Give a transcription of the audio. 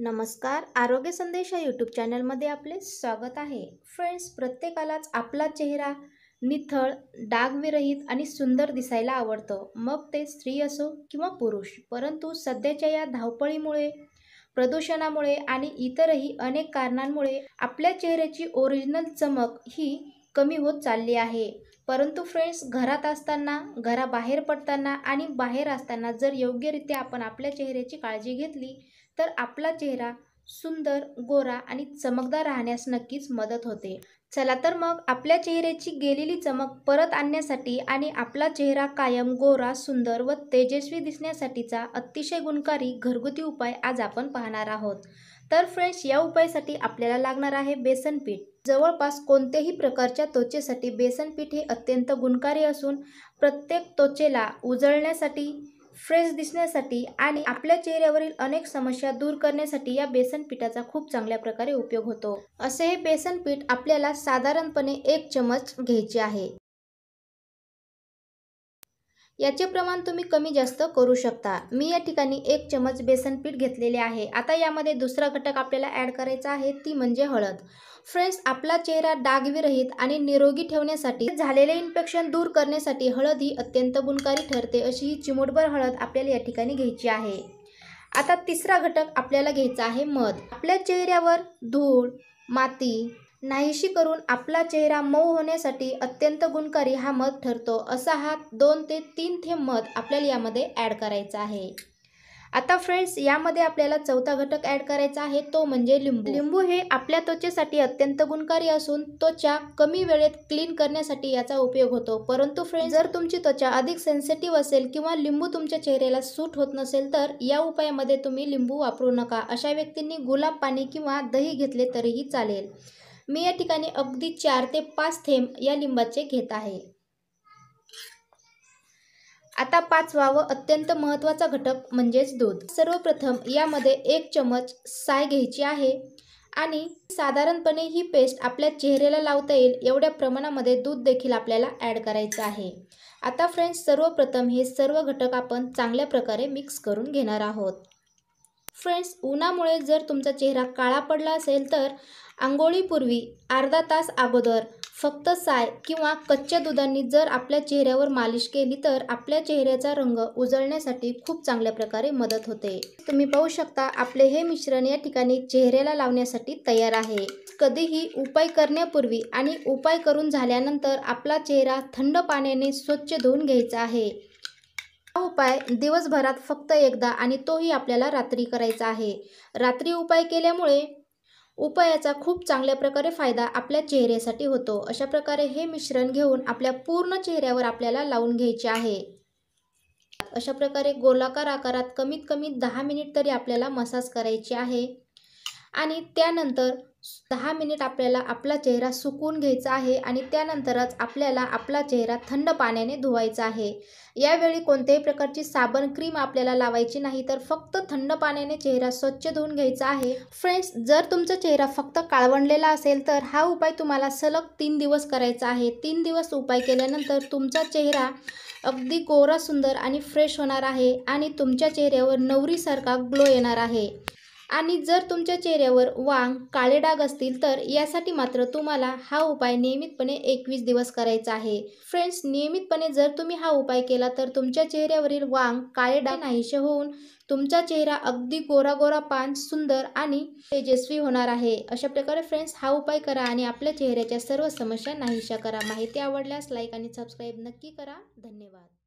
नमस्कार आरोग्य संदेश या यूट्यूब चॅनलमध्ये आपले स्वागत आहे फ्रेंड्स प्रत्येकालाच आपला चेहरा निथळ डागविरहित आणि सुंदर दिसायला आवडतं मग ते स्त्री असो किंवा पुरुष परंतु सध्याच्या या धावपळीमुळे प्रदूषणामुळे आणि इतरही अनेक कारणांमुळे आपल्या चेहऱ्याची ओरिजिनल चमक ही कमी होत चालली आहे परंतु फ्रेंड्स घरात असताना घराबाहेर पडताना आणि बाहेर असताना जर योग्यरित्या आपण आपल्या चेहऱ्याची काळजी घेतली तर आपला चेहरा सुंदर गोरा आणि चमकदार राहण्यास नक्कीच मदत होते चला तर मग आपल्या चेहऱ्याची गेलेली चमक परत आणण्यासाठी आणि आपला चेहरा कायम गोरा सुंदर व तेजस्वी दिसण्यासाठीचा अतिशय गुणकारी घरगुती उपाय आज आपण पाहणार आहोत तर फ्रेंड्स या उपायासाठी आपल्याला लागणार आहे बेसन पीठ जवळपास कोणत्याही प्रकारच्या त्वचेसाठी बेसन पीठ हे अत्यंत गुणकारी असून प्रत्येक त्वचेला उजळण्यासाठी फ्रेश दिसण्यासाठी आणि आपल्या चेहऱ्यावरील अनेक समस्या दूर करण्यासाठी या बेसन पिठाचा खूप चांगल्या प्रकारे उपयोग होतो असे हे बेसन पीठ आपल्याला साधारणपणे एक चमच घ्यायचे आहे याचे प्रमाण तुम्ही कमी जास्त करू शकता मी या ठिकाणी एक चमच बेसन पीठ घेतलेले आहे आता यामध्ये दुसरा घटक आपल्याला ॲड करायचा आहे ती म्हणजे हळद फ्रेंड्स आपला चेहरा डागविरहित आणि निरोगी ठेवण्यासाठी झालेले इन्फेक्शन दूर करण्यासाठी हळद ही अत्यंत गुणकारी ठरते अशी ही चिमूटभर हळद आपल्याला या ठिकाणी घ्यायची आहे आता तिसरा घटक आपल्याला घ्यायचा आहे मध आपल्या चेहऱ्यावर धूळ माती नाहीशी करून आपला चेहरा मऊ होण्यासाठी अत्यंत गुणकारी हा मध ठरतो असा हा दोन ते तीन थेंब मध आपल्याला यामध्ये ॲड करायचा आहे आता फ्रेंड्स यामध्ये आपल्याला चौथा घटक ॲड करायचा आहे तो म्हणजे लिंबू लिंबू हे आपल्या त्वचेसाठी अत्यंत गुणकारी असून त्वचा कमी वेळेत क्लीन करण्यासाठी याचा उपयोग होतो परंतु फ्रेंड्स जर तुमची त्वचा अधिक सेन्सिटिव्ह असेल किंवा लिंबू तुमच्या चेहऱ्याला सूट होत नसेल तर या उपायामध्ये तुम्ही लिंबू वापरू नका अशा व्यक्तींनी गुलाब पाणी किंवा दही घेतले तरीही चालेल मी या ठिकाणी अगदी चार ते पाच थेंब या लिंबाचे घेत आहे आता पाचवा व अत्यंत महत्त्वाचा घटक म्हणजेच दूध सर्वप्रथम यामध्ये एक चमच साय घ्यायची आहे आणि साधारणपणे ही पेस्ट आपल्या चेहऱ्याला लावता येईल एवढ्या प्रमाणामध्ये दूध देखील आपल्याला ॲड करायचं आहे आता फ्रेंड्स सर्वप्रथम हे सर्व घटक आपण चांगल्या प्रकारे मिक्स करून घेणार आहोत फ्रेंड्स उन्हामुळे जर तुमचा चेहरा काळा पडला असेल तर आंघोळीपूर्वी अर्धा तास अगोदर फक्त साय किंवा कच्च्या दुधांनी जर आपल्या चेहऱ्यावर मालिश केली तर आपल्या चेहऱ्याचा रंग उजळण्यासाठी खूप चांगल्या प्रकारे मदत होते तुम्ही पाहू शकता आपले हे मिश्रण या ठिकाणी चेहऱ्याला लावण्यासाठी तयार आहे कधीही उपाय करण्यापूर्वी आणि उपाय करून झाल्यानंतर आपला चेहरा थंड पाण्याने स्वच्छ धुवून घ्यायचा आहे हा उपाय दिवसभरात फक्त एकदा आणि तोही आपल्याला रात्री करायचा आहे रात्री उपाय केल्यामुळे उपायाचा खूप चांगल्या प्रकारे फायदा आपल्या चेहऱ्यासाठी होतो अशा प्रकारे हे मिश्रण घेऊन आपल्या पूर्ण चेहऱ्यावर आपल्याला लावून घ्यायचे आहे अशा प्रकारे गोलाकार आकारात कमीत कमी दहा मिनिट तरी आपल्याला मसाज करायची आहे आणि त्यानंतर दहा मिनिट आपल्याला आपला चेहरा सुकून घ्यायचा आहे आणि त्यानंतरच आपल्याला आपला चेहरा थंड पाण्याने धुवायचा आहे यावेळी कोणत्याही प्रकारची साबण क्रीम आपल्याला लावायची नाही तर फक्त थंड पाण्याने चेहरा स्वच्छ धुवून घ्यायचा आहे फ्रेंड्स जर तुमचा चेहरा फक्त काळवणलेला असेल तर हा उपाय तुम्हाला सलग तीन दिवस करायचा आहे तीन दिवस उपाय केल्यानंतर तुमचा चेहरा अगदी गोरा सुंदर आणि फ्रेश होणार आहे आणि तुमच्या चेहऱ्यावर नवरीसारखा ग्लो येणार आहे आणि जर तुमच्या चेहऱ्यावर वांग काळे डाग असतील तर यासाठी मात्र तुम्हाला हा उपाय नियमितपणे एकवीस दिवस करायचा आहे फ्रेंड्स नियमितपणे जर तुम्ही हा उपाय केला तर तुमच्या चेहऱ्यावरील वांग काळे डाग नाहीसे होऊन तुमचा चेहरा अगदी गोरा गोरा पान सुंदर आणि तेजस्वी होणार आहे अशा प्रकारे फ्रेंड्स हा उपाय करा आणि आपल्या चेहऱ्याच्या सर्व समस्या नाहीशा करा माहिती आवडल्यास लाईक आणि सबस्क्राईब नक्की करा धन्यवाद